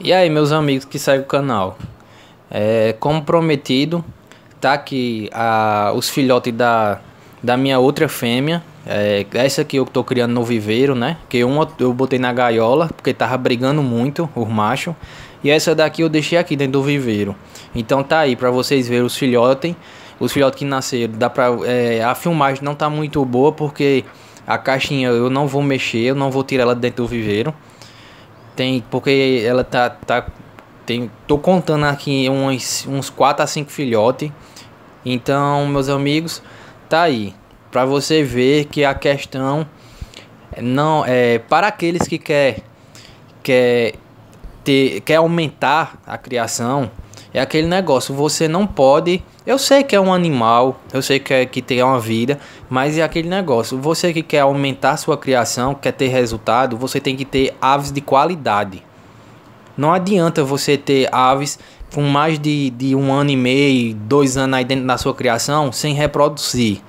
E aí, meus amigos que seguem o canal, é, como prometido, tá aqui a, os filhotes da, da minha outra fêmea. É, essa aqui eu tô criando no viveiro, né? Que uma eu botei na gaiola, porque tava brigando muito, os machos. E essa daqui eu deixei aqui dentro do viveiro. Então tá aí para vocês verem os filhotes. Os filhotes que nasceram, dá pra, é, a filmagem não tá muito boa, porque a caixinha eu não vou mexer, eu não vou tirar ela dentro do viveiro tem porque ela tá tá tem tô contando aqui uns uns 4 a 5 filhotes. Então, meus amigos, tá aí para você ver que a questão não é para aqueles que quer quer ter quer aumentar a criação, é aquele negócio, você não pode eu sei que é um animal, eu sei que, é, que tem uma vida, mas é aquele negócio. Você que quer aumentar sua criação, quer ter resultado, você tem que ter aves de qualidade. Não adianta você ter aves com mais de, de um ano e meio, dois anos aí dentro da sua criação, sem reproduzir.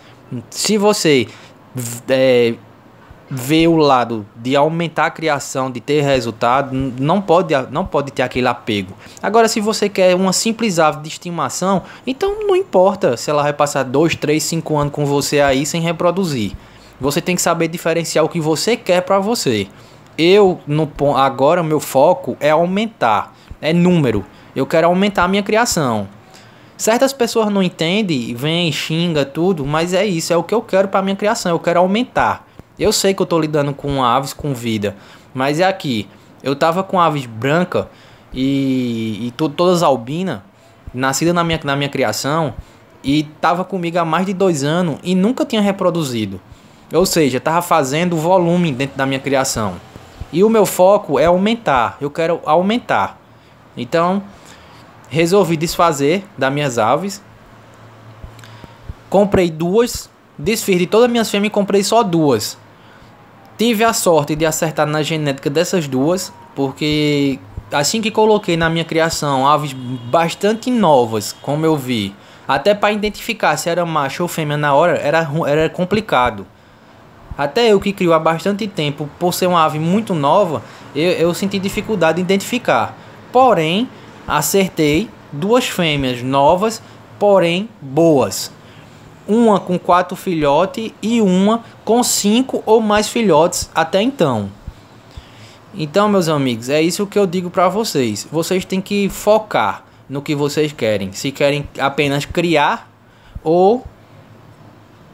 Se você é, vê o lado de aumentar a criação, de ter resultado, não pode, não pode ter aquele apego. Agora, se você quer uma simples ave de estimação, então não importa se ela vai passar 2, 3, 5 anos com você aí sem reproduzir. Você tem que saber diferenciar o que você quer para você. Eu, no, agora, meu foco é aumentar, é número. Eu quero aumentar a minha criação. Certas pessoas não entendem, vem, xinga, tudo, mas é isso, é o que eu quero para minha criação, eu quero aumentar. Eu sei que eu tô lidando com aves com vida, mas é aqui. Eu tava com aves branca e, e to, todas albina, nascida na minha, na minha criação, e tava comigo há mais de dois anos e nunca tinha reproduzido. Ou seja, tava fazendo volume dentro da minha criação. E o meu foco é aumentar, eu quero aumentar. Então, resolvi desfazer das minhas aves. Comprei duas, desfiz de todas as minhas fêmeas e comprei só duas. Tive a sorte de acertar na genética dessas duas, porque assim que coloquei na minha criação aves bastante novas, como eu vi, até para identificar se era macho ou fêmea na hora era, era complicado. Até eu que crio há bastante tempo, por ser uma ave muito nova, eu, eu senti dificuldade em identificar. Porém, acertei duas fêmeas novas, porém boas uma com quatro filhotes e uma com cinco ou mais filhotes até então. Então, meus amigos, é isso que eu digo para vocês. Vocês têm que focar no que vocês querem. Se querem apenas criar ou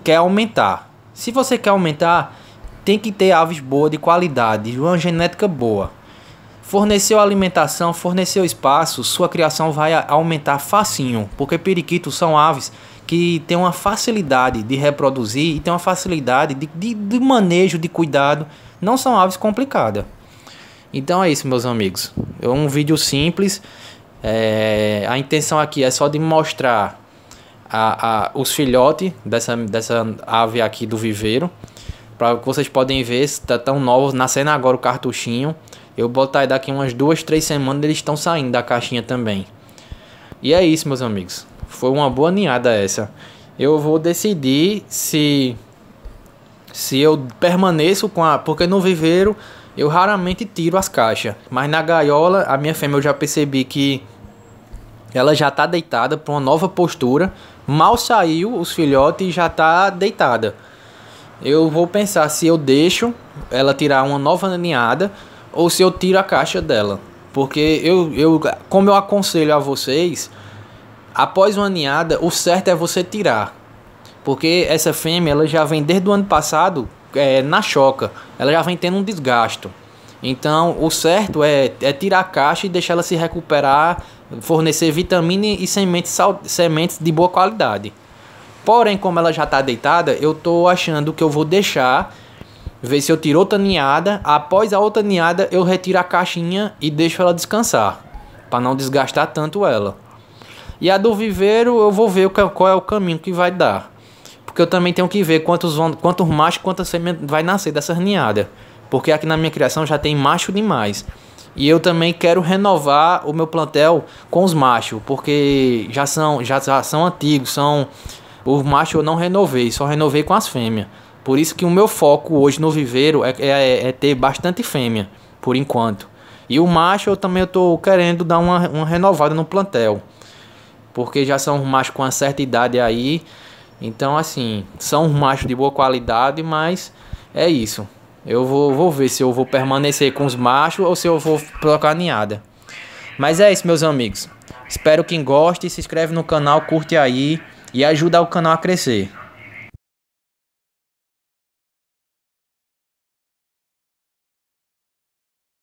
quer aumentar. Se você quer aumentar, tem que ter aves boas de qualidade, uma genética boa. Forneceu alimentação, forneceu espaço, sua criação vai aumentar facinho, porque periquitos são aves que têm uma facilidade de reproduzir e têm uma facilidade de, de, de manejo, de cuidado. Não são aves complicadas. Então é isso, meus amigos. É um vídeo simples. É, a intenção aqui é só de mostrar a, a, os filhotes dessa, dessa ave aqui do viveiro. Para que vocês podem ver, está tão novos, nascendo agora o cartuchinho. Eu boto aí daqui umas duas, três semanas eles estão saindo da caixinha também. E é isso, meus amigos. Foi uma boa ninhada essa. Eu vou decidir se se eu permaneço com a, porque no viveiro eu raramente tiro as caixas, mas na gaiola a minha fêmea eu já percebi que ela já está deitada para uma nova postura. Mal saiu os filhotes e já está deitada. Eu vou pensar se eu deixo ela tirar uma nova ninhada ou se eu tiro a caixa dela. Porque eu, eu como eu aconselho a vocês, após uma ninhada, o certo é você tirar. Porque essa fêmea ela já vem desde o ano passado é, na choca, ela já vem tendo um desgasto. Então, o certo é, é tirar a caixa e deixar ela se recuperar, fornecer vitamina e sementes, sementes de boa qualidade. Porém, como ela já está deitada, eu estou achando que eu vou deixar ver se eu tiro outra ninhada. Após a outra ninhada, eu retiro a caixinha e deixo ela descansar, para não desgastar tanto ela. E a do viveiro, eu vou ver é, qual é o caminho que vai dar. Porque eu também tenho que ver quantos, vão, quantos machos, quantas sementes vai nascer dessas ninhadas. Porque aqui na minha criação já tem macho demais. E eu também quero renovar o meu plantel com os machos, porque já são, já, já são antigos, são os machos eu não renovei, só renovei com as fêmeas. Por isso que o meu foco hoje no viveiro é, é, é ter bastante fêmea, por enquanto. E o macho eu também estou querendo dar uma, uma renovada no plantel. Porque já são machos com uma certa idade aí. Então, assim, são machos de boa qualidade, mas é isso. Eu vou, vou ver se eu vou permanecer com os machos ou se eu vou colocar ninhada. Mas é isso, meus amigos. Espero que gostem. Se inscreve no canal, curte aí e ajuda o canal a crescer.